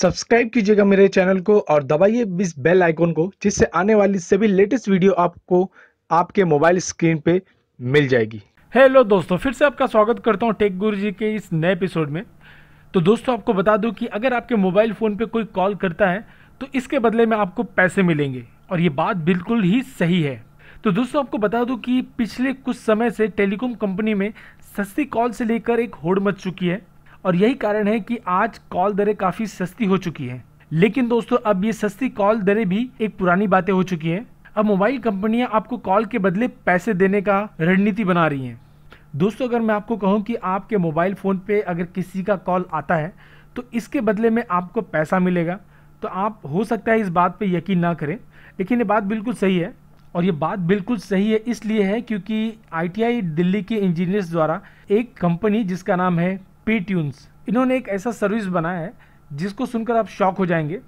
subscribe कीजिएगा मेरे channel को और दबाइए इस बेल आइकॉन को जिससे आने वाली सभी लेटेस्ट वीडियो आपको आपके मोबाइल स्क्रीन पे मिल जाएगी हेलो दोस्तों फिर से आपका स्वागत करता हूँ टेक गुरु जी के इस नए एपिसोड में तो दोस्तों आपको बता दूं कि अगर आपके मोबाइल फ़ोन पे कोई कॉल करता है तो इसके बदले में आपको पैसे मिलेंगे और ये बात बिल्कुल ही सही है तो दोस्तों आपको बता दूं कि पिछले कुछ समय से टेलीकॉम कंपनी में सस्ती कॉल से लेकर एक होड़ मच चुकी है और यही कारण है कि आज कॉल दरें काफ़ी सस्ती हो चुकी हैं लेकिन दोस्तों अब ये सस्ती कॉल दरें भी एक पुरानी बातें हो चुकी हैं अब मोबाइल कंपनियां आपको कॉल के बदले पैसे देने का रणनीति बना रही हैं दोस्तों अगर मैं आपको कहूं कि आपके मोबाइल फ़ोन पे अगर किसी का कॉल आता है तो इसके बदले में आपको पैसा मिलेगा तो आप हो सकता है इस बात पे यकीन ना करें लेकिन ये बात बिल्कुल सही है और ये बात बिल्कुल सही है इसलिए है क्योंकि आईटीआई दिल्ली के इंजीनियर्स द्वारा एक कंपनी जिसका नाम है पी ट्यून्स इन्होंने एक ऐसा सर्विस बनाया है जिसको सुनकर आप शॉक हो जाएंगे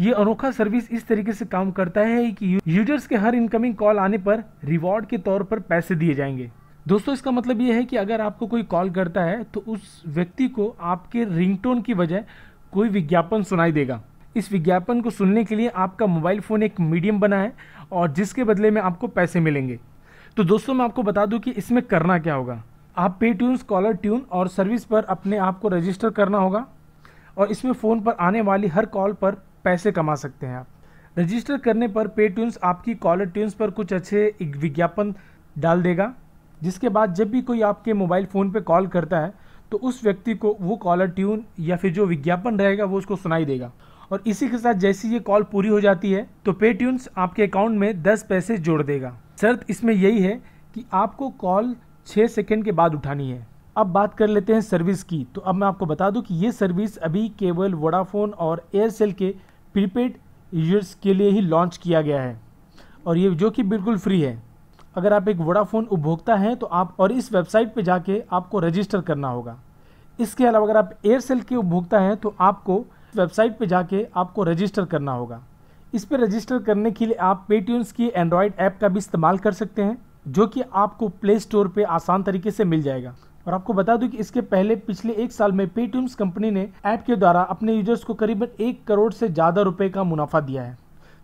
ये अनोखा सर्विस इस तरीके से काम करता है कि यूजर्स के हर इनकमिंग कॉल आने पर रिवॉर्ड के तौर पर पैसे दिए जाएंगे दोस्तों इसका मतलब ये है कि अगर आपको कोई कॉल करता है तो उस व्यक्ति को आपके रिंगटोन की बजाय कोई विज्ञापन सुनाई देगा इस विज्ञापन को सुनने के लिए आपका मोबाइल फ़ोन एक मीडियम बना है और जिसके बदले में आपको पैसे मिलेंगे तो दोस्तों मैं आपको बता दूं कि इसमें करना क्या होगा आप पे ट्यून स्कॉलर ट्यून और सर्विस पर अपने आप को रजिस्टर करना होगा और इसमें फ़ोन पर आने वाली हर कॉल पर पैसे कमा सकते हैं आप रजिस्टर करने पर पे ट्यून्स आपकी कॉलर ट्यून्स पर कुछ अच्छे विज्ञापन डाल देगा जिसके बाद जब भी कोई आपके मोबाइल फ़ोन पर कॉल करता है तो उस व्यक्ति को वो कॉलर ट्यून या फिर जो विज्ञापन रहेगा वो उसको सुनाई देगा और इसी के साथ जैसी ये कॉल पूरी हो जाती है तो पे ट्यून्स आपके अकाउंट में दस पैसे जोड़ देगा शर्त इसमें यही है कि आपको कॉल छः सेकेंड के बाद उठानी है अब बात कर लेते हैं सर्विस की तो अब मैं आपको बता दूं कि ये सर्विस अभी केवल वोडाफोन और एयरसेल के प्रीपेड यूजर्स के लिए ही लॉन्च किया गया है और ये जो कि बिल्कुल फ्री है अगर आप एक वोडाफोन उपभोक्ता हैं तो आप और इस वेबसाइट पर जाके आपको रजिस्टर करना होगा इसके अलावा अगर आप एयरसेल के उपभोक्ता हैं तो आपको वेबसाइट पर जाके आपको रजिस्टर करना होगा इस पर रजिस्टर करने के लिए आप पेटीएम्स की एंड्रॉयड ऐप का भी इस्तेमाल कर सकते हैं जो कि आपको प्ले स्टोर पे आसान तरीके से मिल जाएगा और आपको बता दूं कि इसके पहले पिछले एक साल में पेटीएम्स कंपनी ने ऐप के द्वारा अपने यूजर्स को करीबन एक करोड़ से ज़्यादा रुपए का मुनाफा दिया है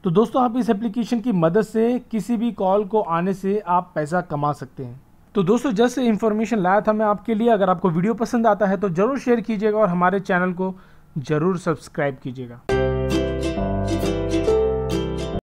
तो दोस्तों आप इस एप्लीकेशन की मदद से किसी भी कॉल को आने से आप पैसा कमा सकते हैं तो दोस्तों जस्ट इन्फॉर्मेशन लाया था मैं आपके लिए अगर आपको वीडियो पसंद आता है तो ज़रूर शेयर कीजिएगा और हमारे चैनल को ज़रूर सब्सक्राइब कीजिएगा